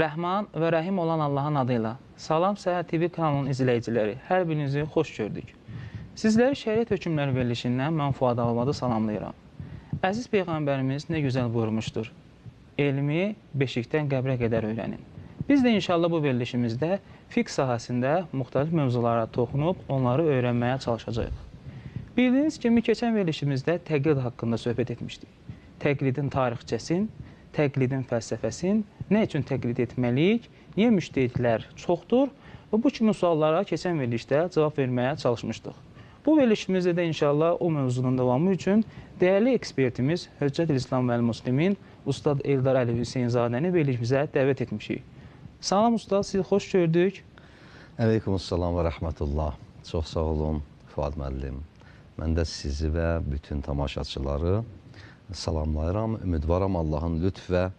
Rəhman və Rəhim olan Allahın adı ilə Salam Səhər TV kanalının izləyiciləri, hər birinizi xoş gördük. Sizləri şəriət hökmləri verilişindən mən Fuad Alvadı salamlayıram. Əziz Peyğəmbərimiz nə gözəl buyurmuşdur. Elmi beşikdən qəbrə qədər öyrənin. Biz də inşallah bu verilişimizdə fiqh sahəsində müxtəlif mövzulara toxunub onları öyrənməyə çalışacağıq. Bildiyiniz kimi keçən verilişimizdə təqlid haqqında söhbət etmişdik. Təqlidin tarixçəsin, təqlidin fəlsəfəsin, nə üçün təqlid etməliyik, niyə müştehidlər çoxdur və bu kimi suallara keçən verilişdə cavab verməyə çalışmışdıq. Bu verilişimizdə də inşallah o mövzunun davamı üçün dəyərli ekspertimiz Höccət İslam Vəl-Muslimin Ustad Eldar Əli Hüseynzadəni verilişimizə dəvət etmişik. Salam Ustad, sizi xoş gördük. Əleyküm salam və rəhmətullah. Çox sağ olun Fuad müəllim. Mən də sizi və bütün tamaşaçıları salamlayıram. Ümidvaram Allahın lütf və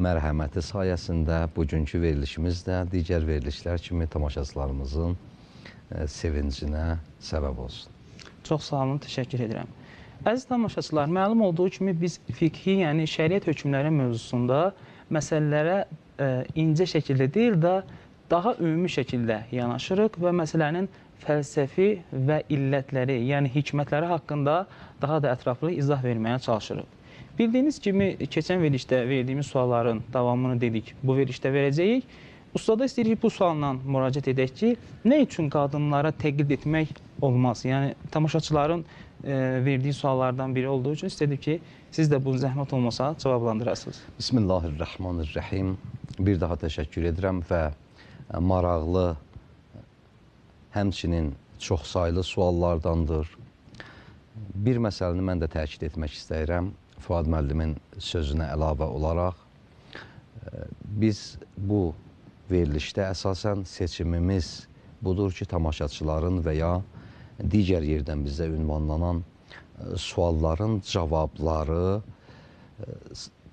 mərhəməti sayəsində bugünkü verilişimiz də digər verilişlər kimi tamaşaçılarımızın e, sevincinə səbəb olsun. Çox sağ olun, təşəkkür edirəm. Əziz tamaşaçılar, məlum olduğu kimi biz fiqhi, yəni şəriət hökmləri mövzusunda məsələlərə ə, e, incə şəkildə deyil də daha ümumi şəkildə yanaşırıq və məsələnin fəlsəfi və illətləri, yəni hikmətləri haqqında daha da ətraflı izah verməyə çalışırıq. Bildiyiniz kimi, keçən verilişdə verdiyimiz sualların davamını dedik, bu verilişdə verəcəyik. Ustada istəyirik bu sualla müraciət edək ki, nə üçün qadınlara təqlid etmək olmaz? Yəni, tamaşaçıların e, verdiyi suallardan biri olduğu üçün istədik ki, siz də bu zəhmət olmasa cavablandırasınız. Bismillahirrahmanirrahim. Bir daha təşəkkür edirəm və maraqlı həmçinin çoxsaylı suallardandır. Bir məsələni mən də təkid etmək istəyirəm Fuad müəllimin sözünə əlavə olaraq. Biz bu verilişdə əsasən seçimimiz budur ki, tamaşaçıların və ya digər yerdən bizə ünvanlanan sualların cavabları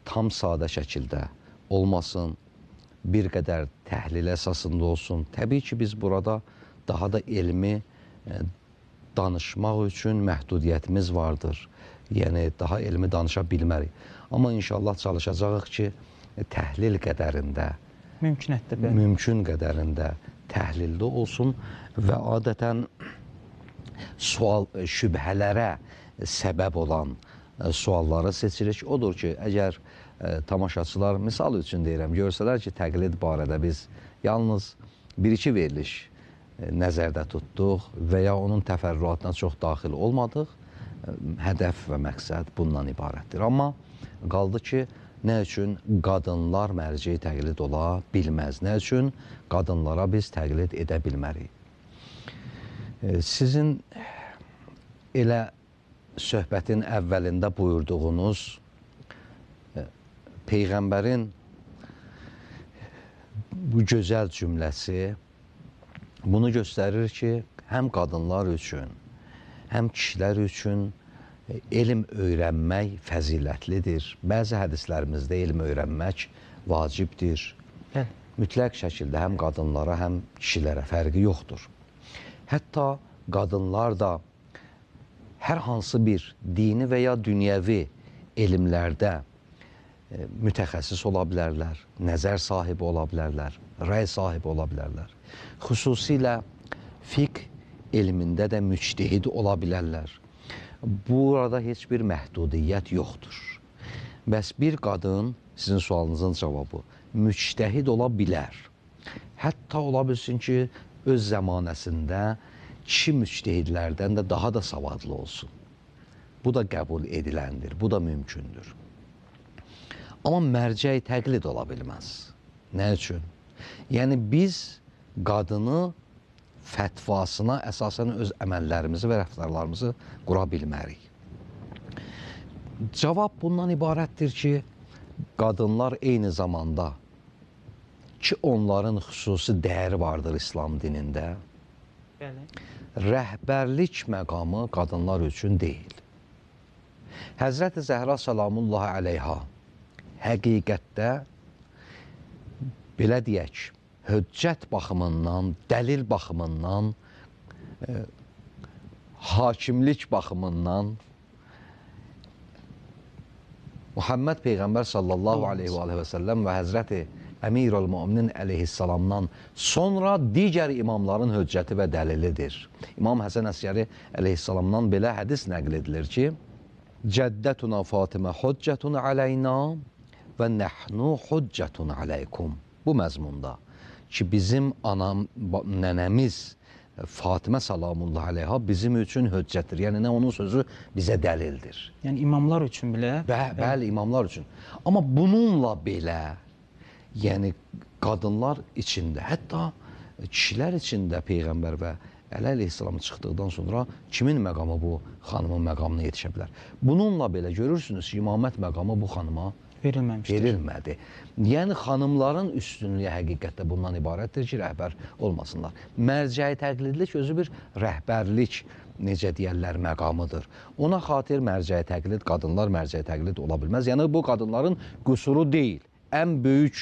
tam sadə şəkildə olmasın, bir qədər təhlil əsasında olsun. Təbii ki, biz burada daha da elmi e, danışmaq üçün məhdudiyyətimiz vardır. Yəni, daha elmi danışa bilmərik. Amma inşallah çalışacağıq ki, təhlil qədərində, mümkün, mümkün qədərində təhlildə olsun və adətən sual e, şübhələrə səbəb olan e, sualları seçirik. Odur ki, əgər tamaşaçılar, misal üçün deyirəm, görsələr ki, təqlid barədə biz yalnız bir-iki veriliş nəzərdə tutduq və ya onun təfərrüatına çox daxil olmadıq. Hədəf və məqsəd bundan ibarətdir. Amma qaldı ki, nə üçün qadınlar mərci təqlid ola bilməz? Nə üçün qadınlara biz təqlid edə bilmərik? E, sizin elə söhbətin əvvəlində buyurduğunuz e, Peyğəmbərin bu gözəl cümləsi Bunu göstərir ki, həm qadınlar üçün, həm kişilər üçün e, elm öyrənmək fəzilətlidir. Bəzi hədislərimizdə elm öyrənmək vacibdir. Hə. Mütləq şəkildə həm qadınlara, həm kişilərə fərqi yoxdur. Hətta qadınlar da hər hansı bir dini və ya dünyəvi elmlərdə e, mütəxəssis ola bilərlər, nəzər sahibi ola bilərlər, rəy sahibi ola bilərlər xüsusilə fiqh elmində də müctehid ola bilərlər. Burada heç bir məhdudiyyət yoxdur. Bəs bir qadın, sizin sualınızın cavabı, müctəhid ola bilər. Hətta ola bilsin ki, öz zəmanəsində kişi müctəhidlərdən də daha da savadlı olsun. Bu da qəbul ediləndir, bu da mümkündür. Amma mərcəyi təqlid ola bilməz. Nə üçün? Yəni biz qadını fətvasına əsasən öz əməllərimizi və rəftarlarımızı qura bilmərik. Cavab bundan ibarətdir ki, qadınlar eyni zamanda ki, onların xüsusi dəyəri vardır İslam dinində. Bəli. Rəhbərlik məqamı qadınlar üçün deyil. Həzrəti Zəhra salamullah əleyha həqiqətdə belə deyək, höccət baxımından, dəlil baxımından, e, hakimlik baxımından Muhammed Peyğəmbər sallallahu aleyhi və aleyhi və səlləm və Həzrəti Əmirül Müminin əleyhissalamdan sonra digər imamların höccəti və dəlilidir. İmam Həsən Əsgəri əleyhissalamdan belə hədis nəql edilir ki, Cəddətuna Fatimə hüccətun aleyna və nəhnu hüccətun aleykum. Bu məzmunda ki, bizim anam, nənəmiz e, Fatimə salamullahi əleyhə bizim üçün höccətdir. Yəni nə onun sözü bizə dəlildir. Yəni imamlar üçün belə? Bə, bəli, imamlar üçün. Amma bununla belə yəni qadınlar içində, hətta kişilər içində peyğəmbər və Əli əleyhissalam çıxdıqdan sonra kimin məqamı bu xanımın məqamına yetişə bilər? Bununla belə görürsünüz ki, imamət məqamı bu xanıma verilməmişdir. Verilmədi. Yəni xanımların üstünlüyü həqiqətdə bundan ibarətdir ki, rəhbər olmasınlar. Mərcəyi təqlidlik özü bir rəhbərlik necə deyərlər məqamıdır. Ona xatir mərcəyi təqlid, qadınlar mərcəyi təqlid ola bilməz. Yəni bu qadınların qüsuru deyil. Ən böyük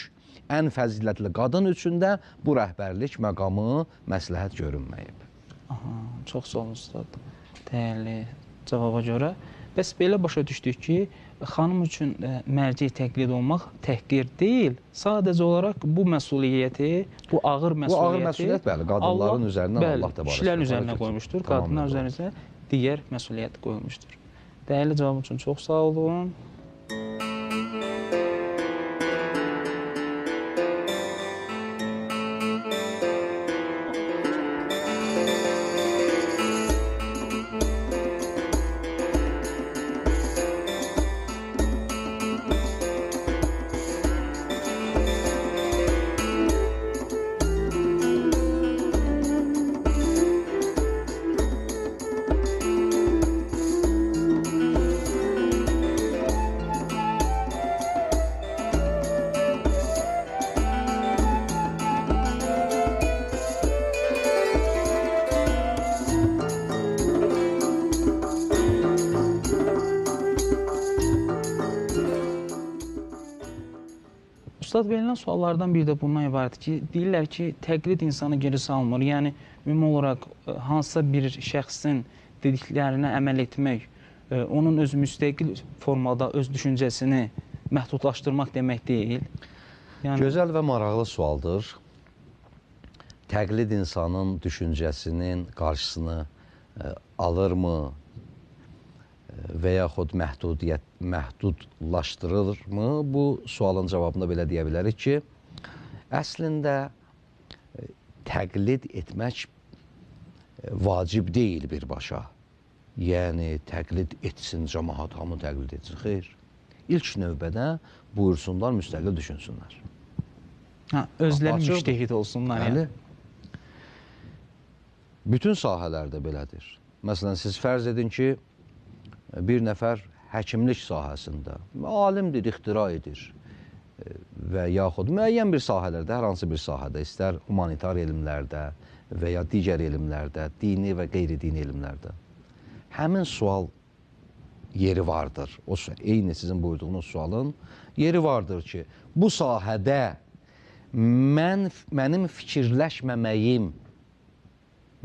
ən fəzilətli qadın üçün də bu rəhbərlik məqamı məsləhət görünməyib. Aha, çox sağ olun, ustad. Dəyərli cavaba görə. Bəs belə başa düşdük ki, xanım üçün e, mərci təqlid olmaq təhqir deyil. Sadəcə olaraq bu məsuliyyəti, bu ağır məsuliyyəti Bu ağır məsuliyyət bəli, qadınların Allah, üzərinə bəli, Allah da barəsində. Kişilərin üzərinə qoymuşdur, qadınlar üzərinə digər məsuliyyət qoyulmuşdur. Dəyərli cavab üçün çox sağ olun. Ustad verilən suallardan biri də bundan ibarətdir ki, deyirlər ki, təqlid insanı geri salmır. Yəni, ümumi olaraq e, hansısa bir şəxsin dediklərinə əməl etmək, e, onun öz müstəqil formada öz düşüncəsini məhdudlaşdırmaq demək deyil. Yəni... Gözəl və maraqlı sualdır. Təqlid insanın düşüncəsinin qarşısını ə, e, alırmı və yaxud məhdudiyyət məhdudlaşdırırmı? Bu sualın cavabında belə deyə bilərik ki, əslində e, təqlid etmək e, vacib deyil birbaşa. Yəni, təqlid etsin cəmahat, hamı təqlid etsin. Xeyr. İlk növbədə buyursunlar, müstəqil düşünsünlər. Hə, özləri müştehid olsunlar. Bəli. Yəni. Bütün sahələrdə belədir. Məsələn, siz fərz edin ki, bir nəfər həkimlik sahəsində alimdir, ixtira edir e, və yaxud müəyyən bir sahələrdə, hər hansı bir sahədə, istər humanitar elmlərdə və ya digər elmlərdə, dini və qeyri-dini elmlərdə həmin sual yeri vardır. O eyni sizin buyurduğunuz sualın yeri vardır ki, bu sahədə mən mənim fikirləşməməyim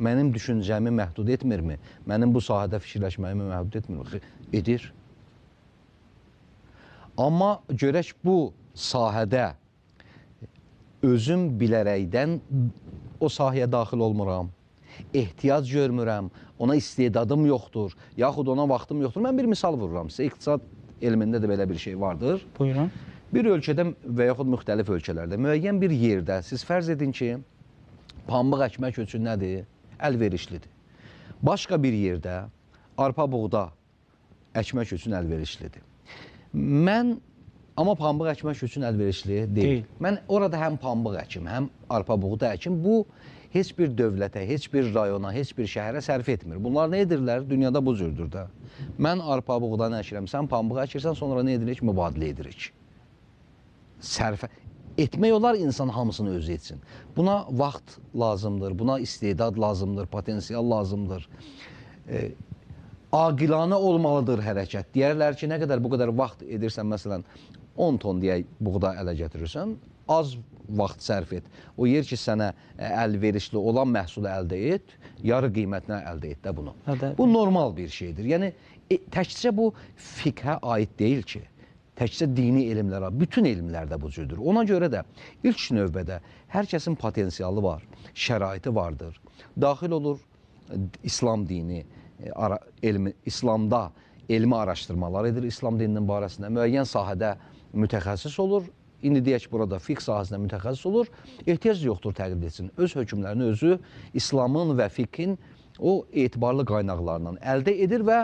mənim düşüncəmi məhdud etmirmi? Mənim bu sahədə fikirləşməyimi məhdud etmirmi? Edir. Amma görək bu sahədə özüm bilərəkdən o sahəyə daxil olmuram. Ehtiyac görmürəm, ona istedadım yoxdur, yaxud ona vaxtım yoxdur. Mən bir misal vururam sizə. İqtisad elmində də belə bir şey vardır. Buyurun. Bir ölkədə və yaxud müxtəlif ölkələrdə müəyyən bir yerdə siz fərz edin ki, pambıq əkmək üçün nədir? Əlverişlidir. Başqa bir yerdə arpa buğda əkmək üçün əlverişlidir. Mən amma pambıq əkmək üçün əlverişli deyil. deyil. Mən orada həm pambıq əkim, həm arpa buğda əkim. Bu heç bir dövlətə, heç bir rayona, heç bir şəhərə sərf etmir. Bunlar nə edirlər? Dünyada bu cürdür də. Mən arpa buğdan əkirəm, sən pambıq əkirsən, sonra nə edirik? Mübadilə edirik. Sərfə etmək olar insan hamısını özü etsin. Buna vaxt lazımdır, buna istedad lazımdır, potensial lazımdır. E, aqilanə olmalıdır hərəkət. Deyərlər ki, nə qədər bu qədər vaxt edirsən, məsələn, 10 ton deyək buğda ələ gətirirsən, az vaxt sərf et. O yer ki, sənə e, əlverişli olan məhsulu əldə et, yarı qiymətinə əldə et də bunu. Hədə. Bu normal bir şeydir. Yəni e, təkcə bu fiqhə aid deyil ki, təkcə dini elmlərə, bütün elmlərdə bu cürdür. Ona görə də ilk növbədə hər kəsin potensialı var, şəraiti vardır. Daxil olur İslam dini, E, elmi, İslamda elmi araşdırmalar edir İslam dininin barəsində. Müəyyən sahədə mütəxəssis olur. İndi deyək burada fiqh sahəsində mütəxəssis olur. Ehtiyac yoxdur təqlid etsin. Öz hökmlərini özü İslamın və fiqhin o etibarlı qaynaqlarından əldə edir və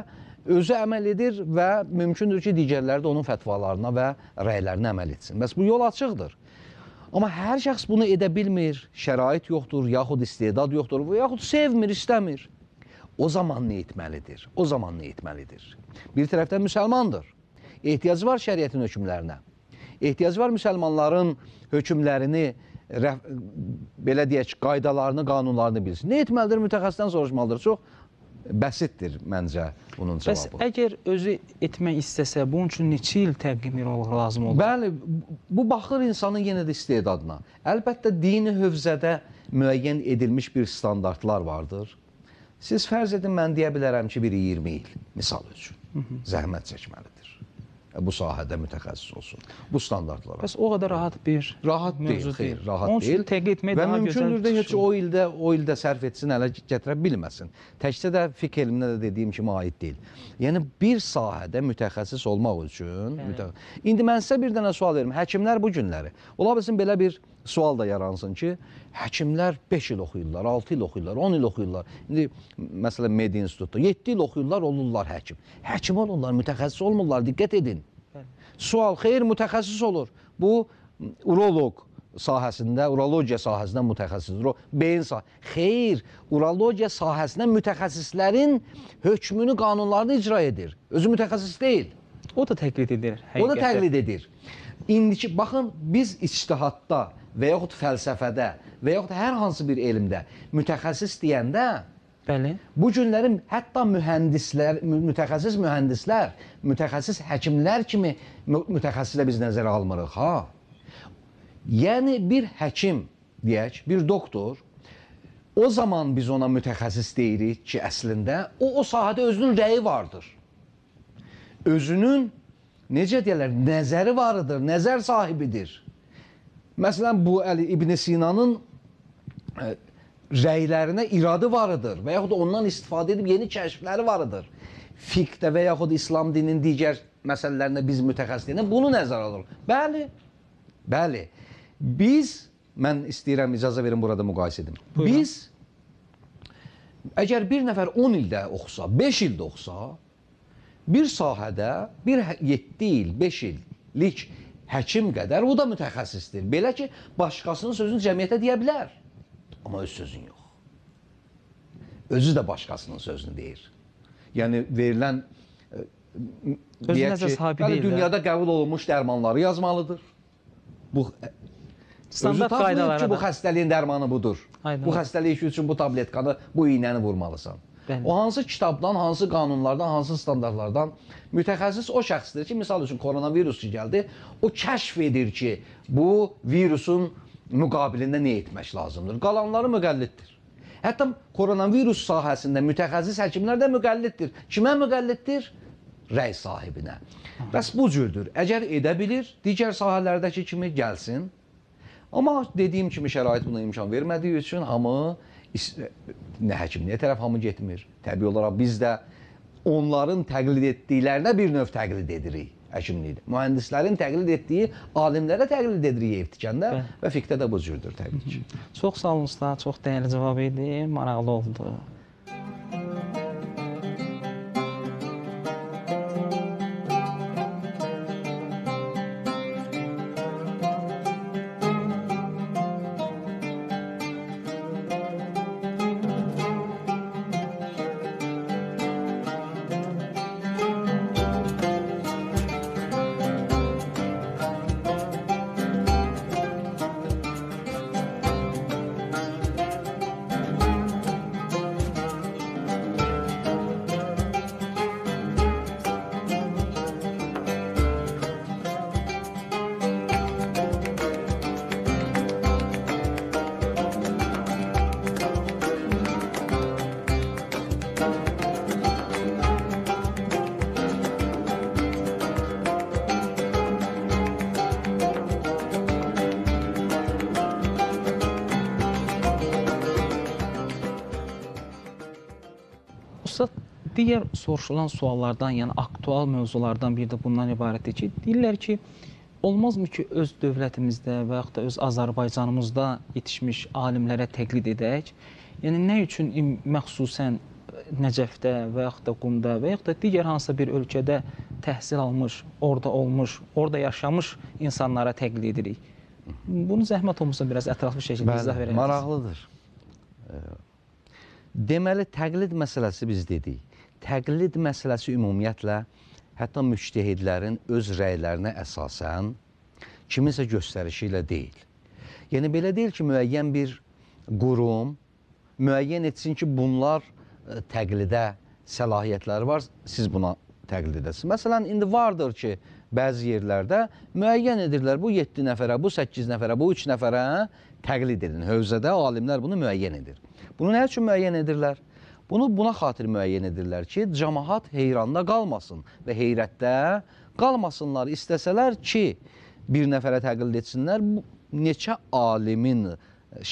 özü əməl edir və mümkündür ki, digərləri də onun fətvalarına və rəylərinə əməl etsin. Bəs bu yol açıqdır. Amma hər şəxs bunu edə bilmir, şərait yoxdur, yaxud istedad yoxdur və yaxud sevmir, istəmir. O zaman nə etməlidir? O zaman nə etməlidir? Bir tərəfdən müsəlmandır. Ehtiyacı var şəriətin hökmlərinə. Ehtiyacı var müsəlmanların hökmlərini, belə deyək, qaydalarını, qanunlarını bilsin. Nə etməlidir? Mütəxəssisdən soruşmalıdır. Çox bəsitdir məncə bunun cavabı. Bəs əgər özü etmək istəsə, bunun üçün neçə il təqvimir olmaq lazım olur? Bəli, bu baxır insanın yenə də istedadına. Əlbəttə dini hövzədə müəyyən edilmiş bir standartlar vardır. Siz fərz edin mən deyə bilərəm ki, biri 20 il misal üçün zəhmət çəkməlidir. E, bu sahədə mütəxəssis olsun. Bu standartlara. Bəs o qədər rahat bir rahat deyil, deyil, xeyr, rahat Onun deyil. Təqdim etmək və daha mümkündür də heç o ildə o ildə sərf etsin, hələ gətirə bilməsin. Təkcə də fiqh elminə də dediyim kimi aid deyil. Yəni bir sahədə mütəxəssis olmaq üçün mütəxəssis. İndi mən sizə bir dənə sual verim. Həkimlər bu günləri ola bilsin belə bir sual da yaransın ki, həkimlər 5 il oxuyurlar, 6 il oxuyurlar, 10 il oxuyurlar. İndi məsələn Medi institutda 7 il oxuyurlar, olurlar həkim. Həkim olurlar, mütəxəssis olmurlar, diqqət edin sual, xeyr mütəxəssis olur. Bu uroloq sahəsində, urologiya sahəsində mütəxəssisdir. O beyin sah. Xeyr, urologiya sahəsində mütəxəssislərin hökmünü, qanunlarını icra edir. Özü mütəxəssis deyil. O da təqlid edir. Həqiqətə. O da təqlid edir. İndiki baxın biz ictihatda və yaxud fəlsəfədə və yaxud hər hansı bir elmdə mütəxəssis deyəndə Bəli. Bu günləri hətta mühəndislər, mütəxəssis mühəndislər, mütəxəssis həkimlər kimi mütəxəssislə biz nəzərə almırıq, ha. Yəni bir həkim deyək, bir doktor o zaman biz ona mütəxəssis deyirik ki, əslində o o sahədə özünün rəyi vardır. Özünün necə deyirlər, nəzəri varıdır, nəzər sahibidir. Məsələn bu Əli İbn Sina'nın e, rəylərinə iradı varıdır və yaxud ondan istifadə edib yeni kəşfləri varıdır. Fiqdə və yaxud İslam dininin digər məsələlərində biz mütəxəssislərinə bunu nəzərə alırıq. Bəli, bəli. Biz, mən istəyirəm icazə verin burada müqayisə edim. Buyurun. Biz, əgər bir nəfər 10 ildə oxusa, 5 ildə oxusa, bir sahədə bir 7 hə- il, 5 illik həkim qədər o da mütəxəssisdir. Belə ki, başqasının sözünü cəmiyyətə deyə bilər. Amma öz sözün yox. Özü də başqasının sözünü deyir. Yəni verilən e, deyək ki, yəni, dünyada də. qəbul olunmuş dərmanları yazmalıdır. Bu e, Standart Özü tapmayıb ki, bu xəstəliyin dərmanı budur. Aynen. Bu xəstəlik üçün bu tabletkanı, bu iynəni vurmalısan. Bəli. O hansı kitabdan, hansı qanunlardan, hansı standartlardan mütəxəssis o şəxsdir ki, misal üçün koronavirus gəldi, o kəşf edir ki, bu virusun müqabilində nə etmək lazımdır? Qalanları müqəlliddir. Hətta koronavirus sahəsində mütəxəssis həkimlər də müqəlliddir. Kimə müqəlliddir? Rəy sahibinə. Bəs bu cürdür. Əgər edə bilir, digər sahələrdəki kimi gəlsin. Amma dediyim kimi şərait buna imkan vermədiyi üçün hamı nə həkimliyə tərəf hamı getmir. Təbii olaraq biz də onların təqlid etdiklərinə bir növ təqlid edirik əkinliyidir. Mühəndislərin təqlid etdiyi alimlərə təqlid edirik ev tikəndə və fiqdə də bu cürdür təbii ki. Çox sağ olun, çox dəyərli cavab idi, maraqlı oldu. soruşulan suallardan, yəni aktual mövzulardan biri də bundan ibarətdir ki, deyirlər ki, olmazmı ki, öz dövlətimizdə və yaxud da öz Azərbaycanımızda yetişmiş alimlərə təqlid edək? Yəni nə üçün məxsusən e, Nəcəfdə və yaxud da Qumda və yaxud da digər hansısa bir ölkədə təhsil almış, orada olmuş, orada yaşamış insanlara təqlid edirik? Bunu zəhmət olmasa biraz ətraflı şəkildə izah verərsiniz. Maraqlıdır. E, deməli təqlid məsələsi biz dedik. Təqlid məsələsi ümumiyyətlə hətta müctehidlərin öz rəylərinə əsasən kiminsə göstərişi ilə deyil. Yəni belə deyil ki, müəyyən bir qurum müəyyən etsin ki, bunlar e, təqlidə səlahiyyətləri var, siz buna təqlid edəsiniz. Məsələn, indi vardır ki, bəzi yerlərdə müəyyən edirlər bu 7 nəfərə, bu 8 nəfərə, bu 3 nəfərə hə, təqlid edin. Hövzədə alimlər bunu müəyyən edir. Bunu nə üçün müəyyən edirlər? Bunu buna xatir müəyyən edirlər ki, cəmaat heyranda qalmasın və heyrətdə qalmasınlar. İstəsələr ki, bir nəfərə təqlid etsinlər, neçə alimin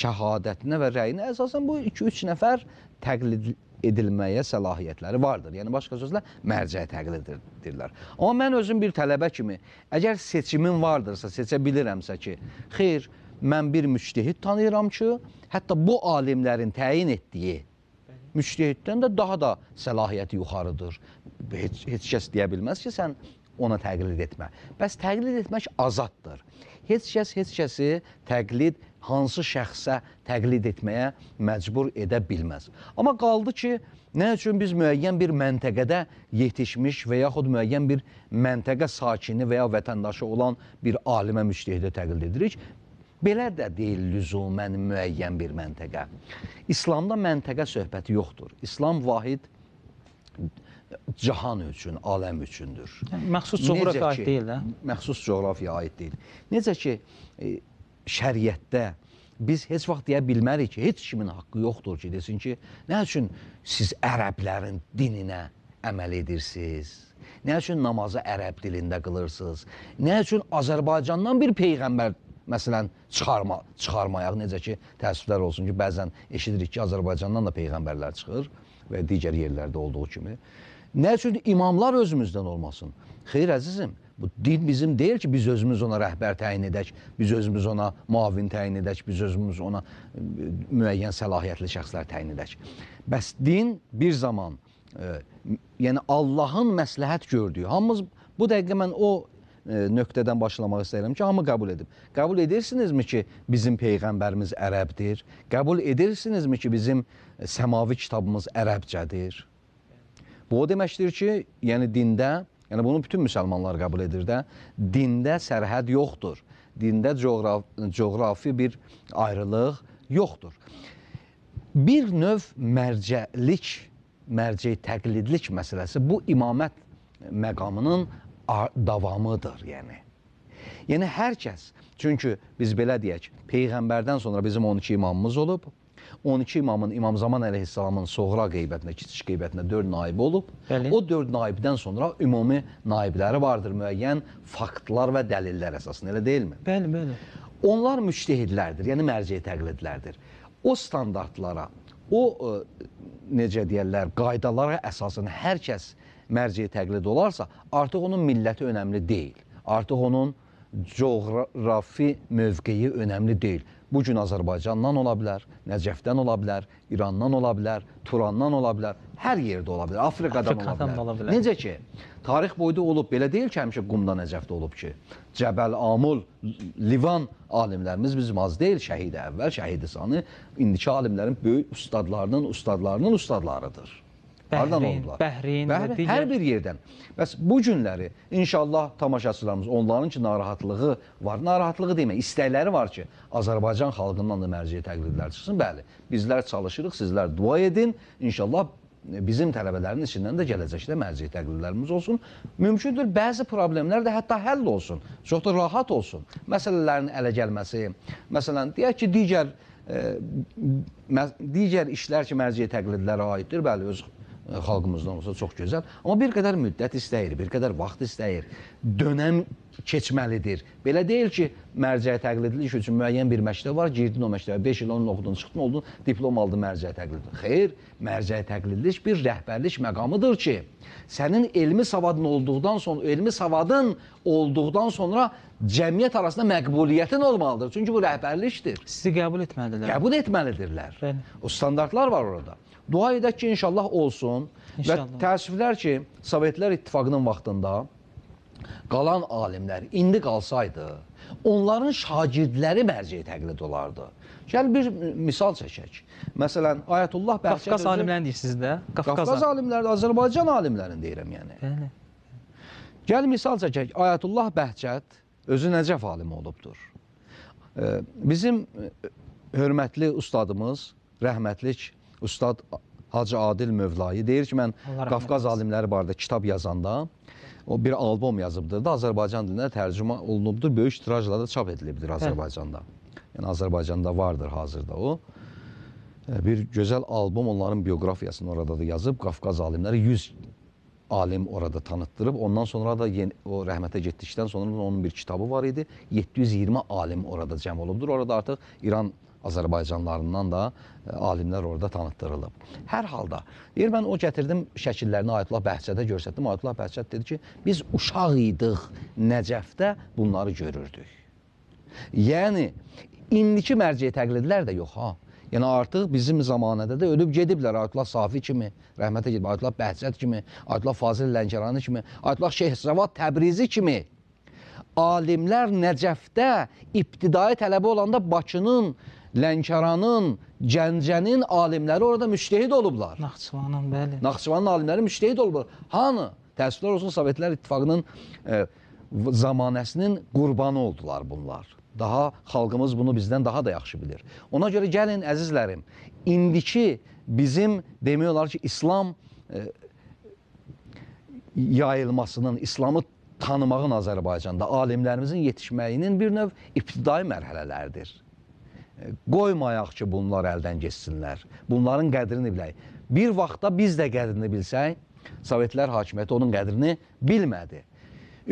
şəhadətinə və rəyinə əsasən bu 2-3 nəfər təqlid edilməyə səlahiyyətləri vardır. Yəni başqa sözlə mərcə təqlidirlər. Amma mən özüm bir tələbə kimi, əgər seçimin vardırsa, seçə bilirəmsə ki, xeyr, mən bir müçtehid tanıyıram ki, hətta bu alimlərin təyin etdiyi müştehiddən də daha da səlahiyyəti yuxarıdır. Heç, heç kəs deyə bilməz ki, sən ona təqlid etmə. Bəs təqlid etmək azaddır. Heç kəs heç kəsi təqlid hansı şəxsə təqlid etməyə məcbur edə bilməz. Amma qaldı ki, nə üçün biz müəyyən bir məntəqədə yetişmiş və yaxud müəyyən bir məntəqə sakini və ya vətəndaşı olan bir alimə müştehidə təqlid edirik Belə də deyil lüzumən müəyyən bir məntəqə. İslamda məntəqə söhbəti yoxdur. İslam vahid cahan üçün, aləm üçündür. Yəni, məxsus coğrafiyaya aid deyil, hə? Məxsus coğrafiyaya aid deyil. Necə ki, e, şəriətdə biz heç vaxt deyə bilmərik ki, heç kimin haqqı yoxdur ki, desin ki, nə üçün siz ərəblərin dininə əməl edirsiniz? Nə üçün namazı ərəb dilində qılırsınız? Nə üçün Azərbaycandan bir peyğəmbər məsələn çıxarma çıxarmayaq. Necə ki təəssüflər olsun ki, bəzən eşidirik ki, Azərbaycandan da peyğəmbərlər çıxır və digər yerlərdə olduğu kimi. Nə üçün imamlar özümüzdən olmasın? Xeyr əzizim, bu din bizim deyil ki, biz özümüz ona rəhbər təyin edək, biz özümüz ona muavin təyin edək, biz özümüz ona müəyyən səlahiyyətli şəxslər təyin edək. Bəs din bir zaman, e, yəni Allahın məsləhət gördüyü, hamımız bu dəqiqə mən o E, nöqtədən başlamaq istəyirəm ki, hamı qəbul edib. Qəbul edirsinizmi ki, bizim peyğəmbərimiz ərəbdir? Qəbul edirsinizmi ki, bizim e, səmavi kitabımız ərəbcədir? Bu o deməkdir ki, yəni dində, yəni bunu bütün müsəlmanlar qəbul edir də, dində sərhəd yoxdur. Dində coğraf coğrafi bir ayrılıq yoxdur. Bir növ mərcəlik, mərcə təqlidlik məsələsi bu imamət məqamının davamıdır, yəni. Yəni hər kəs, çünki biz belə deyək, peyğəmbərdən sonra bizim 12 imamımız olub. 12 imamın İmam Zaman əleyhissalamın soğra qeybətində, kiçik qeybətində 4 naibi olub. Bəli. O 4 naibdən sonra ümumi naibləri vardır, müəyyən faktlar və dəlillər əsasında, elə deyilmi? Bəli, bəli. Onlar müctehidlərdir, yəni mərciə təqlidlərdir. O standartlara, o e, necə deyirlər, qaydalara əsasən hər kəs mərciyə təqlid olarsa, artıq onun milləti önəmli deyil. Artıq onun coğrafi mövqeyi önəmli deyil. Bu gün Azərbaycandan ola bilər, Nəcəfdən ola bilər, İrandan ola bilər, Turandan ola bilər, hər yerdə ola bilər, Afrikadan, Afrikadan ola, bilər. ola bilər. Necə ki, tarix boyda olub, belə deyil ki, həmişə Qumda Nəcəfdə olub ki, Cəbəl, Amul, Livan alimlərimiz bizim az deyil, şəhid əvvəl, şəhidi sanı indiki alimlərin böyük ustadlarının, ustadlarının ustadlarıdır. Hardan oldular? Bəhreyn, Bəhreyn digər... hər bir yerdən. Bəs bu günləri inşallah tamaşaçılarımız onların ki narahatlığı var. Narahatlığı demək, istəkləri var ki, Azərbaycan xalqından da mərciyə təqlidlər çıxsın. Bəli, bizlər çalışırıq, sizlər dua edin. İnşallah e, bizim tələbələrin içindən də gələcəkdə mərci təqlidlərimiz olsun. Mümkündür bəzi problemlər də hətta həll olsun, çox da rahat olsun. Məsələlərin ələ gəlməsi, məsələn, deyək ki, digər e, ə, digər işlər ki, mərci təqlidlərə aiddir, bəli, öz xalqımızdan olsa çox gözəl. Amma bir qədər müddət istəyir, bir qədər vaxt istəyir. Dönəm keçməlidir. Belə deyil ki, mərcəyə təqlidlik üçün müəyyən bir məktəb var, girdin o məktəbə, 5 il onun oxudun, çıxdın, oldun, diplom aldın mərcəyə təqlidlik. Xeyr, mərcəyə təqlidlik bir rəhbərlik məqamıdır ki, sənin elmi savadın olduqdan sonra, elmi savadın olduqdan sonra cəmiyyət arasında məqbuliyyətin olmalıdır. Çünki bu rəhbərlikdir. Sizi qəbul etməlidirlər. Qəbul etməlidirlər. Bəli. O standartlar var orada. Dua edək ki, inşallah olsun. İnşallah. Və təəssüflər ki, Sovetlər İttifaqının vaxtında qalan alimlər indi qalsaydı, onların şagirdləri mərciyə təqlid olardı. Gəl bir misal çəkək. Məsələn, Ayətullah Bəhşət Qafqaz alimlərini deyirsiniz də? Qafqaz, Qafqaz alimləri, Azərbaycan alimlərini deyirəm yəni. Bəli. Yəni. Gəl misal çəkək. Ayətullah Bəhçət özü Nəcəf alimi olubdur. Bizim e, hörmətli ustadımız, rəhmətlik ustad Hacı Adil Mövlayı deyir ki, mən Allah Qafqaz alimləri barədə kitab yazanda o bir albom yazıbdır da Azərbaycan dilinə tərcümə olunubdur. Böyük tirajla da çap edilibdir hə. Azərbaycanda. Hə. Yəni Azərbaycanda vardır hazırda o. E, bir gözəl albom onların bioqrafiyasını orada da yazıb Qafqaz alimləri 100 alim orada tanıtdırıb. Ondan sonra da yeni, o rəhmətə getdikdən sonra onun bir kitabı var idi. 720 alim orada cəm olubdur. Orada artıq İran Azərbaycanlarından da e, alimlər orada tanıtdırılıb. Hər halda, deyir, mən o gətirdim şəkillərini Ayətullah Bəhçədə görsətdim. Ayətullah Bəhçəd dedi ki, biz uşaq idiq Nəcəfdə bunları görürdük. Yəni, indiki mərciyə təqlidlər də yox, ha. Yəni artıq bizim zamanədə də ölüb gediblər Ayətullah Safi kimi, rəhmətə gedib, Ayətullah Bəhzət kimi, Ayətullah Fazil Lənkərani kimi, Ayətullah Şehzavad Təbrizi kimi alimlər Nəcəfdə ibtidai tələbə olanda Bakının Lənkəranın, Gəncənin alimləri orada müştehid olublar. Naxçıvanın, bəli. Naxçıvanın alimləri müştehid olublar. Hanı? Təəssüflər olsun, Sovetlər İttifaqının e, zamanəsinin qurbanı oldular bunlar. Daha xalqımız bunu bizdən daha da yaxşı bilir. Ona görə gəlin, əzizlərim, indiki bizim demək olar ki, İslam e, yayılmasının, İslamı tanımağın Azərbaycanda alimlərimizin yetişməyinin bir növ ibtidai mərhələləridir qoymayaq ki, bunlar əldən geçsinlər. Bunların qədrini bilək. Bir vaxtda biz də qədrini bilsək, Sovetlər hakimiyyəti onun qədrini bilmədi.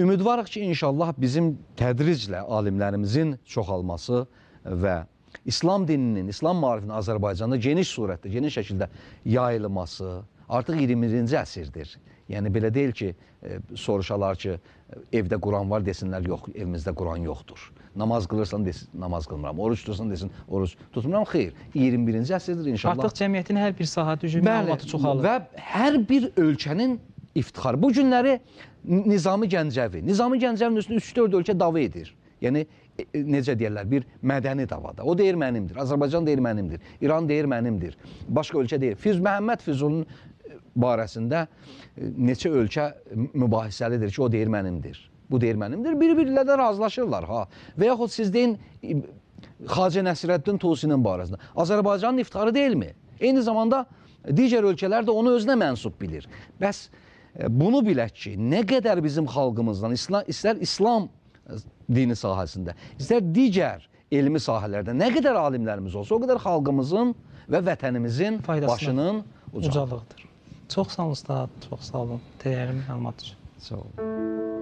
Ümidvarıq ki, inşallah bizim tədriclə alimlərimizin çoxalması və İslam dininin, İslam marifinin Azərbaycanda geniş surətdə, geniş şəkildə yayılması artıq 21-ci əsrdir. Yəni belə deyil ki, e, soruşalar ki, evdə Quran var desinlər, yox, evimizdə Quran yoxdur namaz qılırsan desin, namaz qılmıram. Oruç tutursan desin, oruç tutmuram. Xeyr. 21-ci əsrdir inşallah. Artıq cəmiyyətin hər bir sahədə üçün məlumatı çoxalır. Və hər bir ölkənin iftixarı. Bu günləri Nizami Gəncəvi. Nizami Gəncəvin üstünü 3-4 ölkə dava edir. Yəni e, e, necə deyirlər, bir mədəni davada. O deyir mənimdir, Azərbaycan deyir mənimdir, İran deyir mənimdir, başqa ölkə deyir. Füz Məhəmməd Füzulun e, barəsində neçə ölkə mübahisəlidir ki, o deyir mənimdir bu deyir mənimdir. Bir-birlə də razılaşırlar ha. Və yaxud siz deyin e, Xacə Nəsrəddin Tusinin barəsində. Azərbaycanın iftarı deyilmi? Eyni zamanda digər ölkələr də onu özünə mənsub bilir. Bəs e, bunu bilək ki, nə qədər bizim xalqımızdan, isla, istər İslam e, dini sahəsində, istər digər elmi sahələrdə nə qədər alimlərimiz olsa, o qədər xalqımızın və vətənimizin Faydasına başının ucalığıdır. Çox sağ olun, çox sağ olun. Dəyərli məlumat üçün. Sağ olun.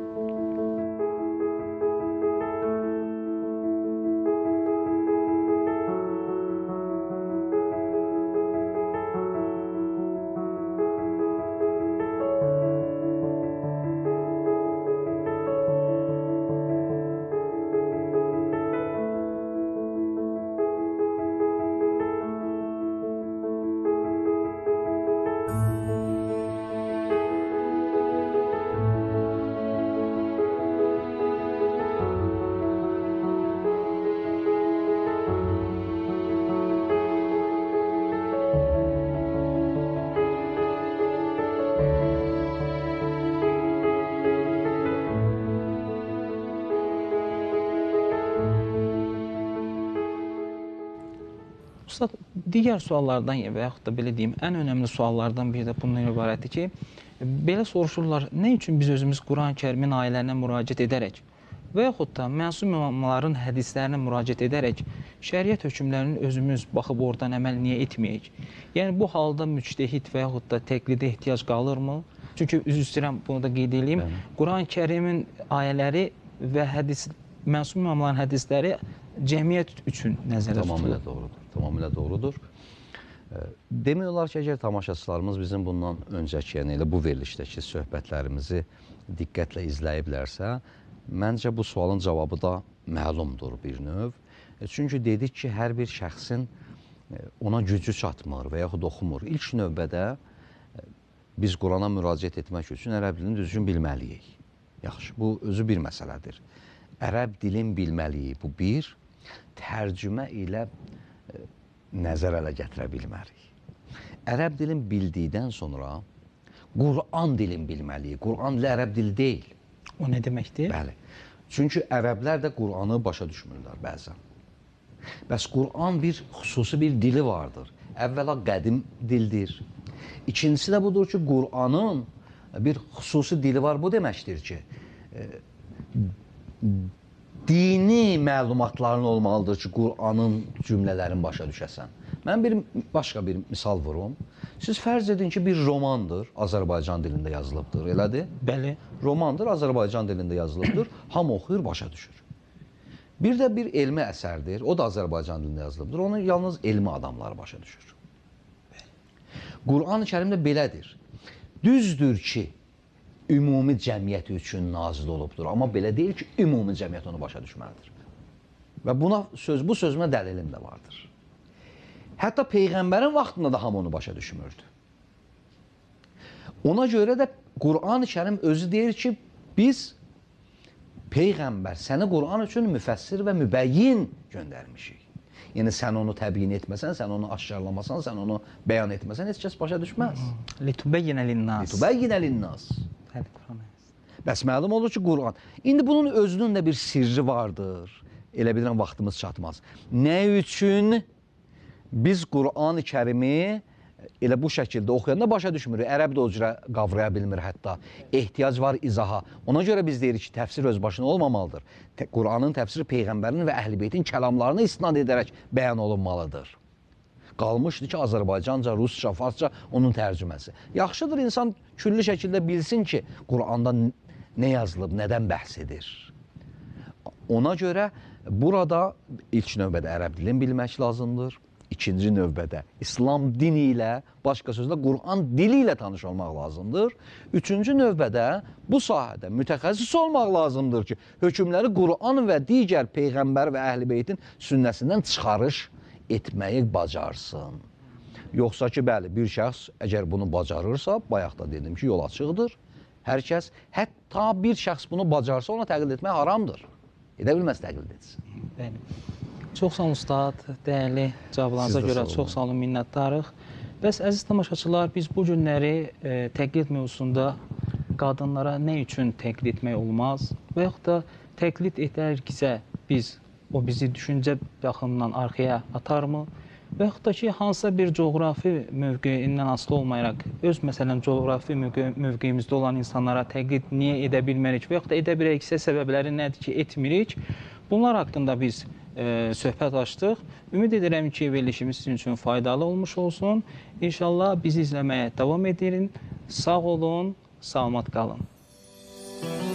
digər suallardan və yaxud da belə deyim, ən önəmli suallardan biri də bundan ibarətdir ki, belə soruşurlar, nə üçün biz özümüz Quran-ı Kərimin ayələrinə müraciət edərək və yaxud da məsum imamların hədislərinə müraciət edərək şəriət hökmlərinin özümüz baxıb oradan əməl niyə etməyək? Yəni bu halda müctehid və yaxud da təqlidə ehtiyac qalırmı? Çünki üzr istəyirəm, bunu da qeyd edeyim. Quran-ı Kərimin ayələri və hədis məsum imamların hədisləri cəmiyyət üçün nəzərdə tutulur. Tamamilə doğrudur tamamilə doğrudur. Demək olar ki, əgər tamaşaçılarımız bizim bundan öncəki, yəni elə bu verilişdəki söhbətlərimizi diqqətlə izləyiblərsə, məncə bu sualın cavabı da məlumdur bir növ. E, çünki dedik ki, hər bir şəxsin e, ona gücü çatmır və yaxud oxumur. İlk növbədə e, biz Qurana müraciət etmək üçün ərəb dilini düzgün bilməliyik. Yaxşı, bu özü bir məsələdir. Ərəb dilin bilməliyi bu bir, tərcümə ilə bilməliyik nəzərə ələ gətirə bilmərik. Ərəb dilin bildikdən sonra Quran dilin bilməliyik. Quran dili ərəb dili deyil. O nə deməkdir? Bəli. Çünki ərəblər də Quranı başa düşmürlər bəzən. Bəs Quran bir xüsusi bir dili vardır. Əvvəla qədim dildir. İkincisi də budur ki, Quranın bir xüsusi dili var. Bu deməkdir ki, e, dini məlumatların olmalıdır ki, Quranın cümlələrini başa düşəsən. Mən bir başqa bir misal vurum. Siz fərz edin ki, bir romandır, Azərbaycan dilində yazılıbdır, elədir? Bəli. Romandır, Azərbaycan dilində yazılıbdır. Hamı oxuyur, başa düşür. Bir də bir elmi əsərdir, o da Azərbaycan dilində yazılıbdır. Onu yalnız elmi adamlar başa düşür. Quran-ı Kərimdə belədir. Düzdür ki, ümumi cəmiyyət üçün nazil olubdur. Amma belə deyil ki, ümumi cəmiyyət onu başa düşməlidir. Və buna söz bu sözümə dəlilim də vardır. Hətta peyğəmbərin vaxtında da hamı onu başa düşmürdü. Ona görə də Qurani-Kərim özü deyir ki, biz peyğəmbər səni Quran üçün müfəssir və mübəyyin göndərmişik. Yəni sən onu təbiin etməsən, sən onu aşkarlamasan, sən onu bəyan etməsən heç kəs başa düşməz. Litubeyyinə linnas. Litubeyyinə linnas. Təbdilnaməsi. Bəs məlum olur ki, Qur'an. İndi bunun özünün də bir sirri vardır. Elə bilirəm vaxtımız çatmaz. Nə üçün biz Qur'an-ı Kərimi e, elə bu şəkildə oxuyanda başa düşmürük. Ərəb də o cürə qavraya bilmir hətta. Ehtiyac var izaha. Ona görə biz deyirik ki, təfsir öz başına olmamalıdır. Qur'anın təfsiri peyğəmbərin və Əhlibeytin kəlamlarını istinad edərək bəyan olunmalıdır qalmışdı ki, Azərbaycanca, rusca, farsca onun tərcüməsi. Yaxşıdır insan külli şəkildə bilsin ki, Quranda nə yazılıb, nədən bəhs edir. Ona görə burada ilk növbədə ərəb dilini bilmək lazımdır. İkinci növbədə İslam dini ilə, başqa sözlə Quran dili ilə tanış olmaq lazımdır. Üçüncü növbədə bu sahədə mütəxəssis olmaq lazımdır ki, hökmləri Quran və digər peyğəmbər və əhlibeytin sünnəsindən çıxarış etməyi bacarsın. Yoxsa ki, bəli, bir şəxs əgər bunu bacarırsa, bayaq da dedim ki, yol açıqdır. Hər kəs, hətta bir şəxs bunu bacarsa, ona təqlid etmək haramdır. Edə bilməz təqlid etsin. Bəli. Çox sağ olun, ustad. Dəyərli cavablarınıza görə çox sağ olun, minnətdarıq. Bəs əziz tamaşaçılar, biz bu günləri e, təqlid mövzusunda qadınlara nə üçün təqlid etmək olmaz və yaxud da təqlid edərksə biz o bizi düşüncə baxımından arxaya atarmı? Və yaxud da ki, hansısa bir coğrafi mövqeyindən asılı olmayaraq, öz məsələn coğrafi mövqe mövqeyimizdə olan insanlara təqid niyə edə bilmərik və yaxud da edə biləksə səbəbləri nədir ki, etmirik? Bunlar haqqında biz e, söhbət açdıq. Ümid edirəm ki, verilişimiz sizin üçün faydalı olmuş olsun. İnşallah bizi izləməyə davam edin. Sağ olun, salamat qalın. Müzik